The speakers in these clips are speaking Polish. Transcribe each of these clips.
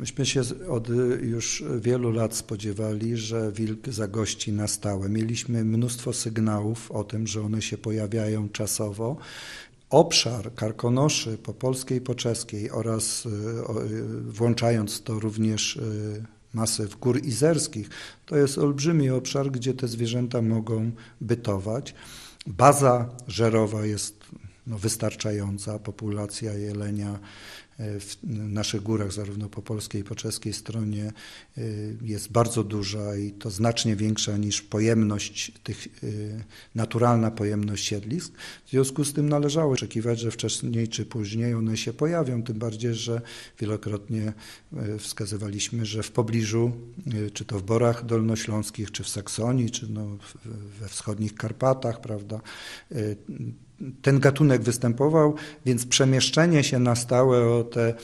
Myśmy się od y, już wielu lat spodziewali, że wilk zagości na stałe. Mieliśmy mnóstwo sygnałów o tym, że one się pojawiają czasowo obszar karkonoszy po polskiej po czeskiej oraz y, y, włączając to również masyw gór izerskich, to jest olbrzymi obszar, gdzie te zwierzęta mogą bytować. Baza żerowa jest no, wystarczająca, populacja jelenia w naszych górach, zarówno po polskiej, po czeskiej stronie, y, jest bardzo duża i to znacznie większa niż pojemność tych, y, naturalna pojemność siedlisk. W związku z tym należało oczekiwać, że wcześniej czy później one się pojawią, tym bardziej, że wielokrotnie y, wskazywaliśmy, że w pobliżu, czy to w Borach Dolnośląskich, czy w Saksonii, czy no we wschodnich Karpatach, prawda, ten gatunek występował, więc przemieszczenie się na stałe o te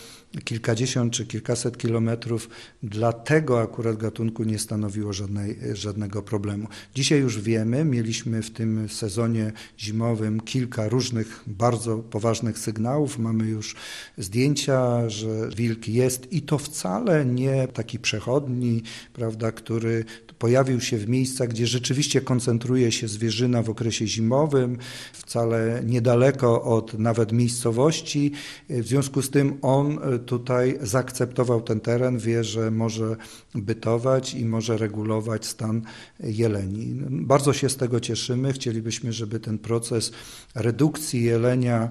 kilkadziesiąt czy kilkaset kilometrów dla tego akurat gatunku nie stanowiło żadnej, żadnego problemu. Dzisiaj już wiemy, mieliśmy w tym sezonie zimowym kilka różnych bardzo poważnych sygnałów. Mamy już zdjęcia, że wilk jest i to wcale nie taki przechodni, prawda, który pojawił się w miejscach, gdzie rzeczywiście koncentruje się zwierzyna w okresie zimowym, wcale niedaleko od nawet miejscowości. W związku z tym on tutaj zaakceptował ten teren, wie, że może bytować i może regulować stan jeleni. Bardzo się z tego cieszymy. Chcielibyśmy, żeby ten proces redukcji jelenia,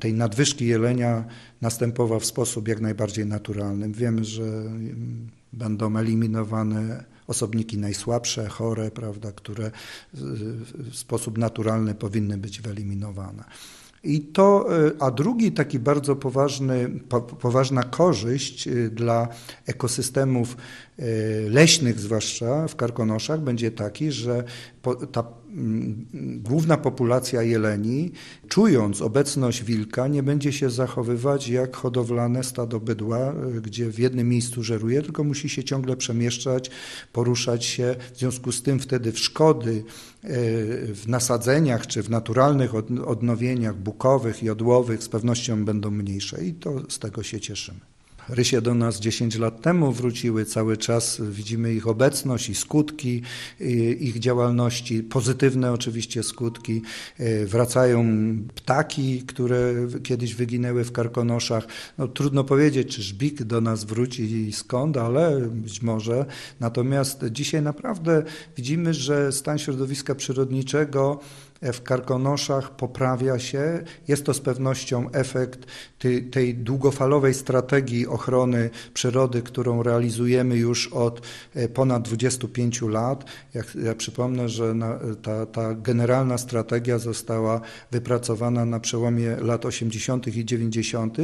tej nadwyżki jelenia następował w sposób jak najbardziej naturalny. Wiemy, że będą eliminowane osobniki najsłabsze, chore, prawda, które w sposób naturalny powinny być wyeliminowane. I to, e, a drugi taki bardzo poważny, po, poważna korzyść e, dla ekosystemów e, leśnych, zwłaszcza w Karkonoszach, będzie taki, że po, ta główna populacja jeleni, czując obecność wilka, nie będzie się zachowywać jak hodowlane stado bydła, e, gdzie w jednym miejscu żeruje, tylko musi się ciągle przemieszczać, poruszać się. W związku z tym wtedy w szkody e, w nasadzeniach czy w naturalnych odnowieniach bukowych i odłowych z pewnością będą mniejsze i to z tego się cieszymy. Rysie do nas 10 lat temu wróciły, cały czas widzimy ich obecność i skutki ich działalności, pozytywne oczywiście skutki. E, wracają ptaki, które kiedyś wyginęły w karkonoszach. No, trudno powiedzieć, czy żbik do nas wróci i skąd, ale być może. Natomiast dzisiaj naprawdę widzimy, że stan środowiska przyrodniczego w Karkonoszach poprawia się. Jest to z pewnością efekt tej, tej długofalowej strategii ochrony przyrody, którą realizujemy już od e, ponad 25 lat. Ja, ja przypomnę, że na, ta, ta generalna strategia została wypracowana na przełomie lat 80. i 90.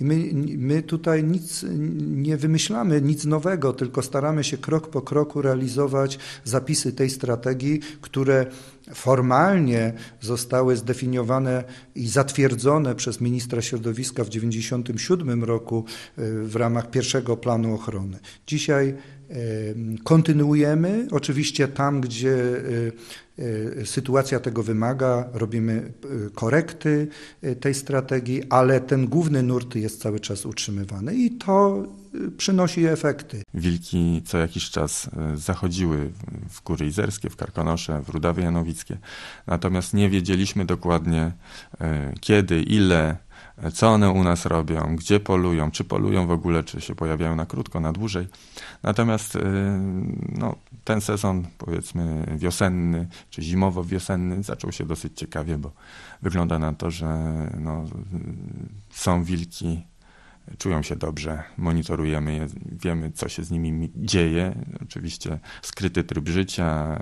i my, my tutaj nic nie wymyślamy, nic nowego, tylko staramy się krok po kroku realizować zapisy tej strategii, które formalnie zostały zdefiniowane i zatwierdzone przez ministra środowiska w 1997 roku e, w ramach pierwszego planu ochrony. Dzisiaj e, kontynuujemy, oczywiście tam, gdzie e, sytuacja tego wymaga, robimy korekty tej strategii, ale ten główny nurt jest cały czas utrzymywany i to przynosi efekty. Wilki co jakiś czas e, zachodziły w Góry Izerskie, w Karkonosze, w Rudawy Janowickie. Natomiast nie wiedzieliśmy dokładnie e, kiedy, ile, e, co one u nas robią, gdzie polują, czy polują w ogóle, czy się pojawiają na krótko, na dłużej. Natomiast no, ten sezon, powiedzmy wiosenny, czy zimowo-wiosenny, zaczął się dosyć ciekawie, bo wygląda na to, że no, są wilki czują się dobrze, monitorujemy je, wiemy, co się z nimi dzieje. Oczywiście skryty tryb życia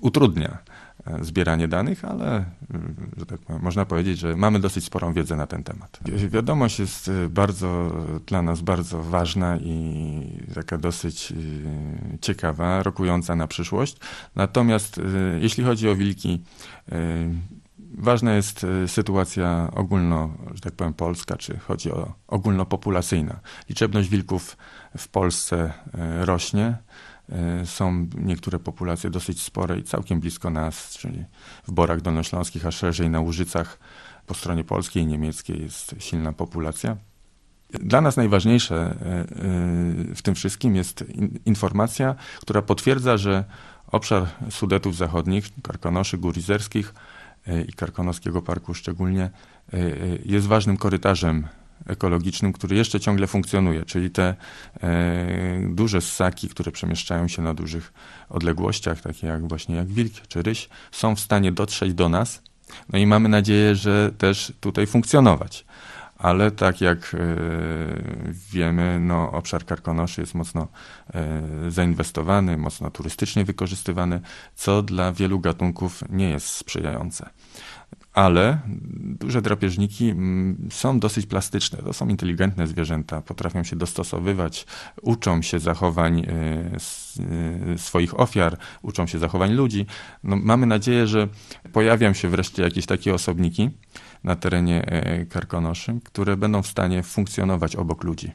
utrudnia e, zbieranie danych, ale e, że tak powiem, można powiedzieć, że mamy dosyć sporą wiedzę na ten temat. Wiadomość jest e, bardzo dla nas bardzo ważna i taka dosyć ciekawa, rokująca na przyszłość. Natomiast jeśli chodzi o wilki, Ważna jest e, sytuacja ogólno, że tak powiem, polska, czy chodzi o ogólnopopulacyjna. Liczebność wilków w Polsce e, rośnie. E, są niektóre populacje dosyć spore i całkiem blisko nas, czyli w Borach Dolnośląskich, a szerzej na Łużycach po stronie polskiej i niemieckiej jest silna populacja. Dla nas najważniejsze w tym wszystkim jest informacja, która potwierdza, że obszar Sudetów Zachodnich, Karkonoszy, Gór Izerskich E, i Karkonoskiego Parku szczególnie, e, e, jest ważnym korytarzem ekologicznym, który jeszcze ciągle funkcjonuje, czyli te duże ssaki, które przemieszczają się na dużych odległościach, takie jak właśnie jak wilk czy ryś, są w stanie dotrzeć do nas, no i mamy nadzieję, że też tutaj funkcjonować ale tak jak e, wiemy, no, obszar Karkonoszy jest mocno e, zainwestowany, mocno turystycznie wykorzystywany, co dla wielu gatunków nie jest sprzyjające ale duże drapieżniki są dosyć plastyczne. To są inteligentne zwierzęta, potrafią się dostosowywać, uczą się zachowań e, swoich ofiar, uczą się zachowań ludzi. No, mamy nadzieję, że pojawią się wreszcie jakieś takie osobniki na terenie e, Karkonoszy, które będą w stanie funkcjonować obok ludzi.